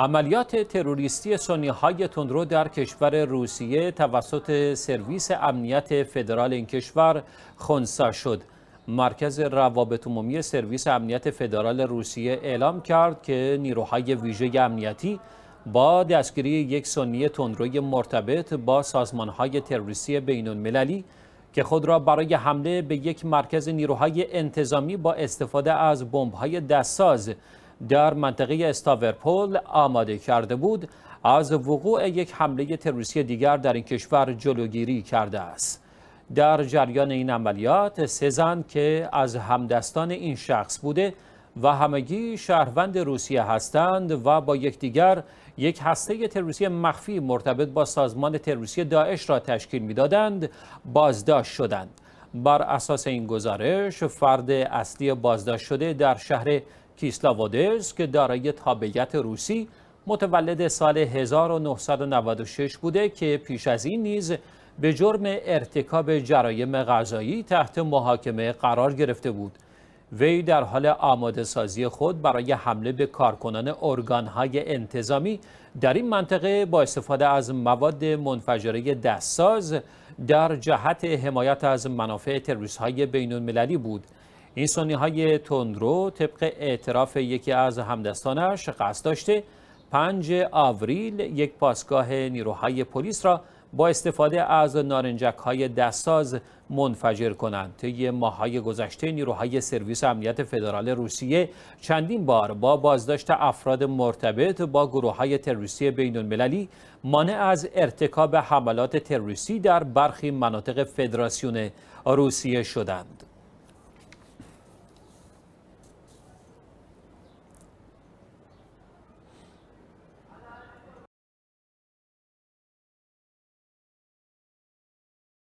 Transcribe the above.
عملیات تروریستی سنی های تندرو در کشور روسیه توسط سرویس امنیت فدرال این کشور خونسا شد. مرکز روابط عمومی سرویس امنیت فدرال روسیه اعلام کرد که نیروهای ویژه امنیتی با دستگیری یک سنی تندروی مرتبط با سازمانهای تروریستی بین که خود را برای حمله به یک مرکز نیروهای انتظامی با استفاده از بمب‌های دستساز در منطقه استاورپول آماده کرده بود از وقوع یک حمله تروریستی دیگر در این کشور جلوگیری کرده است در جریان این عملیات سه زن که از همدستان این شخص بوده و همگی شهروند روسیه هستند و با یکدیگر یک هسته تروریستی مخفی مرتبط با سازمان تروریستی داعش را تشکیل میدادند بازداشت شدند بر اساس این گزارش فرد اصلی بازداشت شده در شهر کیسلاوادز که دارای تابعیت روسی متولد سال 1996 بوده که پیش از این نیز به جرم ارتکاب جرایم غذایی تحت محاکمه قرار گرفته بود وی در حال آماده سازی خود برای حمله به کارکنان ارگانهای انتظامی در این منطقه با استفاده از مواد منفجره دستساز در جهت حمایت از منافع تروریست های بین المللی بود این سنی های تندرو طبق اعتراف یکی از همدستانش قصد داشته 5 آوریل یک پاسگاه نیروهای پلیس را با استفاده از نارنجک های دستاز منفجر کنند طی ماهای گذشته نیروهای سرویس امنیت فدرال روسیه چندین بار با بازداشت افراد مرتبط با گروه های تروریستی بین المللی مانع از ارتکاب حملات تروریستی در برخی مناطق فدراسیون روسیه شدند